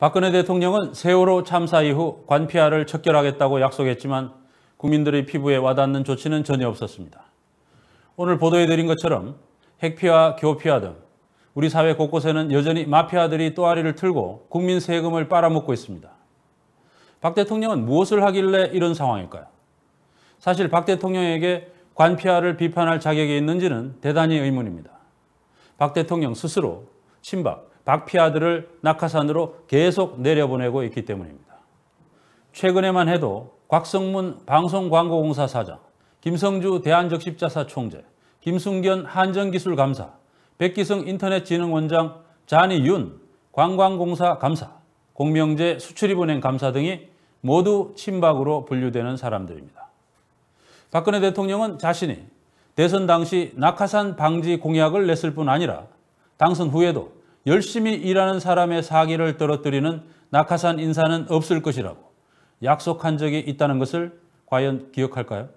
박근혜 대통령은 세월호 참사 이후 관피아를 척결하겠다고 약속했지만 국민들의 피부에 와닿는 조치는 전혀 없었습니다. 오늘 보도해드린 것처럼 핵피와 교피아 등 우리 사회 곳곳에는 여전히 마피아들이 또아리를 틀고 국민 세금을 빨아먹고 있습니다. 박 대통령은 무엇을 하길래 이런 상황일까요? 사실 박 대통령에게 관피아를 비판할 자격이 있는지는 대단히 의문입니다. 박 대통령 스스로 친박, 박피아들을 낙하산으로 계속 내려보내고 있기 때문입니다. 최근에만 해도 곽성문 방송광고공사 사장, 김성주 대한적십자사 총재, 김순견 한전기술 감사, 백기성 인터넷진흥원장 자니윤 관광공사 감사, 공명재 수출입은행 감사 등이 모두 친박으로 분류되는 사람들입니다. 박근혜 대통령은 자신이 대선 당시 낙하산 방지 공약을 냈을 뿐 아니라 당선 후에도 열심히 일하는 사람의 사기를 떨어뜨리는 낙하산 인사는 없을 것이라고 약속한 적이 있다는 것을 과연 기억할까요?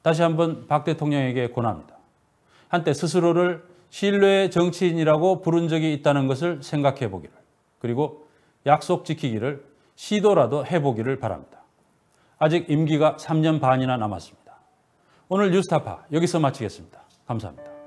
다시 한번 박 대통령에게 권합니다. 한때 스스로를 신뢰의 정치인이라고 부른 적이 있다는 것을 생각해 보기를 그리고 약속 지키기를 시도라도 해보기를 바랍니다. 아직 임기가 3년 반이나 남았습니다. 오늘 뉴스타파 여기서 마치겠습니다. 감사합니다.